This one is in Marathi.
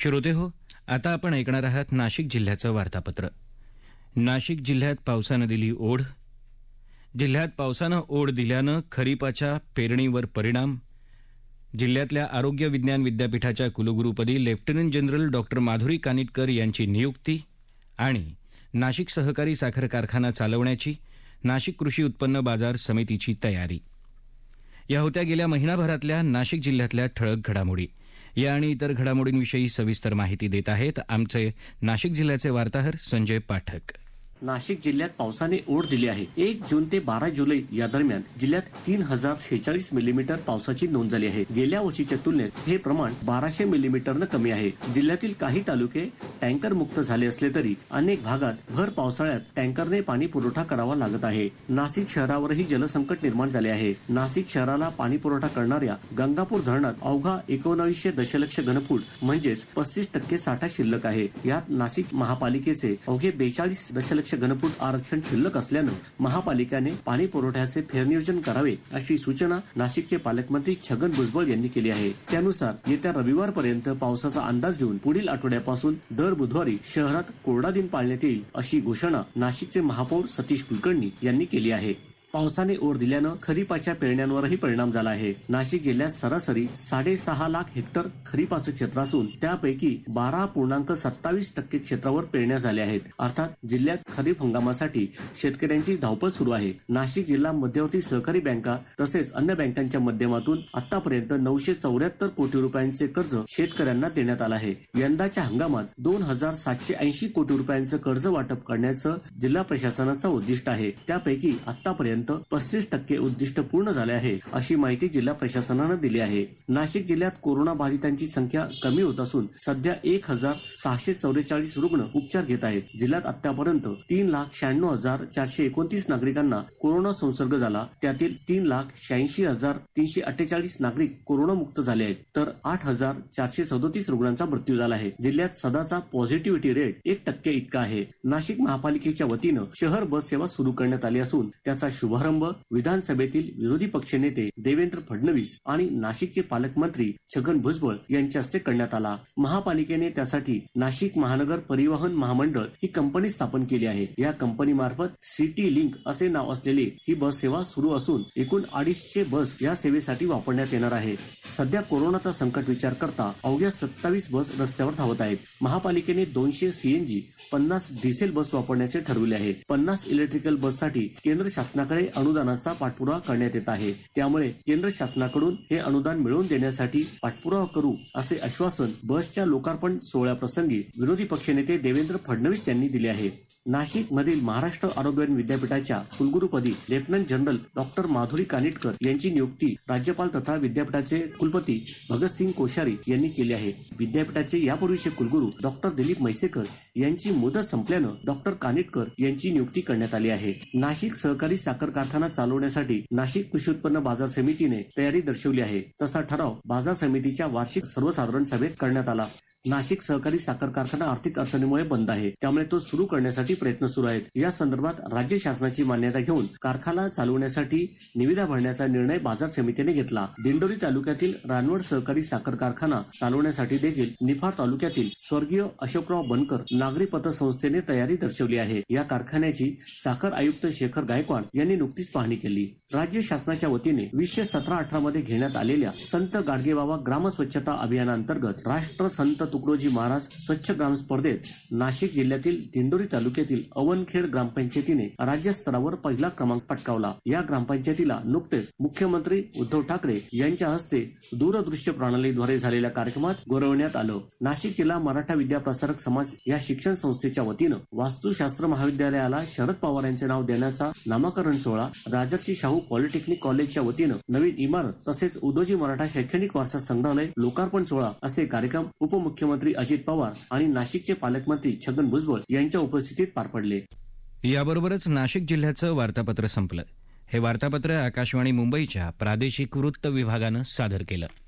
श्रोते हो आता आपण ऐकणार आहात नाशिक जिल्ह्याचं वार्तापत्र नाशिक जिल्ह्यात पावसानं दिली ओढ जिल्ह्यात पावसानं ओढ दिल्यानं खरीपाच्या पेरणीवर परिणाम जिल्ह्यातल्या आरोग्य विज्ञान विद्यापीठाच्या कुलगुरुपदी lieutenant general doctor Madhuri Kanitkar यांची नियुक्ती आणि नाशिक सहकारी साखर कारखाना चालवण्याची नाशिक कृषी उत्पन्न बाजार समितीची तयारी या होत्या गेल्या महिनाभरातल्या नाशिक जिल्ह्यातल्या ठळक घडामोडी या आणि इतर घडामोडींविषयी सविस्तर माहिती देत आहेत आमचे नाशिक जिल्ह्याचे वार्ताहर संजय पाठक नाशिक जिल्ह्यात पावसाने ओढ दिली आहे एक जून ते बारा जुलै या दरम्यान जिल्ह्यात तीन हजार शेचाळीस मिलीमीटर पावसाची नोंद झाली आहे गेल्या वर्षीच्या तुलनेत हे प्रमाण बाराशे न कमी आहे जिल्ह्यातील काही तालुके टँकर मुक्त झाले असले तरी अनेक भागात भर पावसाळ्यात टँकरने पाणी पुरवठा करावा लागत आहे नाशिक शहरावरही जलसंकट निर्माण झाले आहे नाशिक शहराला पाणी पुरवठा करणाऱ्या गंगापूर धरणात अवघा एकोणावीसशे दशलक्ष घनफूट म्हणजेच पस्तीस टक्के साठा शिल्लक आहे यात नाशिक महापालिकेचे अवघे बेचाळीस दशलक्ष प्रत्यक्ष घनफूट आरक्षण शिल्लक असल्यानं महापालिकेने पाणी पुरवठ्याचे फेरनियोजन करावे अशी सूचना नाशिकचे पालकमंत्री छगन भुजबळ यांनी केली आहे त्यानुसार येत्या रविवारपर्यंत पावसाचा अंदाज घेऊन पुढील आठवड्यापासून दर बुधवारी शहरात कोरडा दिन पाळण्यात येईल अशी घोषणा नाशिकचे महापौर सतीश कुलकर्णी यांनी केली आहे पावसाने ओर दिल्यानं खरीपाच्या पेरण्यांवरही परिणाम झाला आहे नाशिक जिल्ह्यात सरासरी सहा लाख हेक्टर खरीपाचं क्षेत्र असून त्यापैकी बारा पूर्णांक सत्तावीस टक्के क्षेत्रावर पेरण्या झाल्या आहेत अर्थात जिल्ह्यात खरीप हंगामासाठी शेतकऱ्यांची धावपळ सुरू आहे नाशिक जिल्हा मध्यवर्ती सहकारी बँका तसेच अन्य बँकांच्या माध्यमातून आतापर्यंत नऊशे चौऱ्याहत्तर कोटी रुपयांचे कर्ज शेतकऱ्यांना देण्यात आलं आहे यंदाच्या हंगामात दोन हजार सातशे ऐंशी कोटी रुपयांचं कर्ज वाटप करण्याचं जिल्हा प्रशासनाचं उद्दिष्ट आहे त्यापैकी आतापर्यंत पर्यंत पस्तीस टक्के उद्दिष्ट पूर्ण झाले आहे अशी माहिती जिल्हा प्रशासनानं दिली आहे नाशिक जिल्ह्यात कोरोना बाधितांची संख्या कमी होत असून सध्या एक हजार सहाशे चौवेचाळीस रुग्ण उपचार घेत आहेत जिल्ह्यात आतापर्यंत तीन लाख शहाण्णव हजार चारशे एकोणतीस नागरिकांना कोरोना संसर्ग झाला त्यातील तीन लाख शहाऐंशी हजार तीनशे अठ्ठेचाळीस नागरिक कोरोनामुक्त झाले आहेत तर आठ हजार चारशे सदोतीस रुग्णांचा मृत्यू झाला आहे जिल्ह्यात सदाचा पॉझिटिव्हिटी रेट एक टक्के इतका आहे नाशिक महापालिकेच्या वतीनं शहर बस सेवा सुरू करण्यात आली असून त्याचा शुभ शुभारंभ विधानसभेतील विरोधी पक्षनेते देवेंद्र फडणवीस आणि नाशिकचे पालकमंत्री छगन भुजबळ यांच्या हस्ते करण्यात आला महापालिकेने त्यासाठी नाशिक महानगर परिवहन महामंडळ ही कंपनी स्थापन केली आहे या कंपनीमार्फत सिटी लिंक असे नाव असलेली ही बस सेवा सुरू असून एकूण अडीचशे बस या सेवेसाठी वापरण्यात येणार आहे सध्या कोरोनाचा संकट विचार करता अवघ्या सत्तावीस बस रस्त्यावर धावत आहेत महापालिकेने दोनशे सीएनजी पन्नास डिझेल बस वापरण्याचे ठरविले आहे पन्नास इलेक्ट्रिकल बस साठी केंद्र शासनाकडे अनुदानाचा पाठपुरावा करण्यात येत आहे त्यामुळे केंद्र शासनाकडून हे अनुदान मिळवून देण्यासाठी पाठपुरावा करू असे आश्वासन बसच्या लोकार्पण सोहळ्याप्रसंगी विरोधी पक्षनेते देवेंद्र फडणवीस यांनी दिले आहे नाशिक मधील महाराष्ट्र आरोग्य विद्यापीठाच्या कुलगुरुपदी lieutenant general doctor Madhuri Kanitkar यांची नियुक्ती राज्यपाल तथा विद्यापीठाचे कुलपती भगतसिंग कोश्यारी यांनी केली आहे विद्यापीठाचे यापूर्वीचे कुलगुरू डॉक्टर दिलीप म्हैसेकर यांची मुदत संपल्यानं डॉक्टर कानिटकर यांची नियुक्ती करण्यात आली आहे नाशिक सहकारी साखर कारखाना चालवण्यासाठी नाशिक कृषी उत्पन्न बाजार समितीने तयारी दर्शवली आहे तसा ठराव बाजार समितीच्या वार्षिक सर्वसाधारण सभेत करण्यात आला नाशिक सहकारी साखर कारखाना आर्थिक अडचणीमुळे बंद आहे त्यामुळे तो सुरू करण्यासाठी प्रयत्न सुरू आहेत या संदर्भात राज्य शासनाची मान्यता घेऊन कारखाना चालवण्यासाठी निविदा भरण्याचा निर्णय बाजार समितीने घेतला दिंडोरी तालुक्यातील रानवड सहकारी साखर कारखाना चालवण्यासाठी देखील निफाड तालुक्यातील स्वर्गीय अशोकराव बनकर नागरी पतसंस्थेने तयारी दर्शवली आहे या कारखान्याची साखर आयुक्त शेखर गायकवाड यांनी नुकतीच पाहणी केली राज्य शासनाच्या वतीने वीसशे सतरा अठरा मध्ये घेण्यात आलेल्या संत गाडगेबाबा ग्राम स्वच्छता अभियानांतर्गत राष्ट्र संत तुकडोजी महाराज स्वच्छ ग्राम स्पर्धेत नाशिक जिल्ह्यातील दिंडोरी तालुक्यातील अवनखेड ग्रामपंचायतीने राज्यस्तरावर पहिला क्रमांक पटकावला या ग्रामपंचायतीला नुकतेच मुख्यमंत्री उद्धव ठाकरे यांच्या हस्ते दूरदृश्य प्रणालीद्वारे झालेल्या कार्यक्रमात गौरवण्यात आलं नाशिक जिल्हा मराठा विद्या प्रसारक समाज या शिक्षण संस्थेच्या वतीनं वास्तुशास्त्र महाविद्यालयाला शरद पवार यांचे नाव देण्याचा नामकरण सोहळा राजर्षी शाहू पॉलिटेक्निक कॉलेजच्या वतीनं नवीन इमारत तसेच उदोजी मराठा शैक्षणिक वारसा संग्रहालय लोकार्पण सोहळा असे कार्यक्रम उपमुख्य मुख्यमंत्री अजित पवार आणि नाशिकचे पालकमंत्री छगन भुजबळ यांच्या उपस्थितीत पार पडले याबरोबरच नाशिक जिल्ह्याचं वार्तापत्र संपलं हे वार्तापत्र आकाशवाणी मुंबईच्या प्रादेशिक वृत्त विभागानं सादर केलं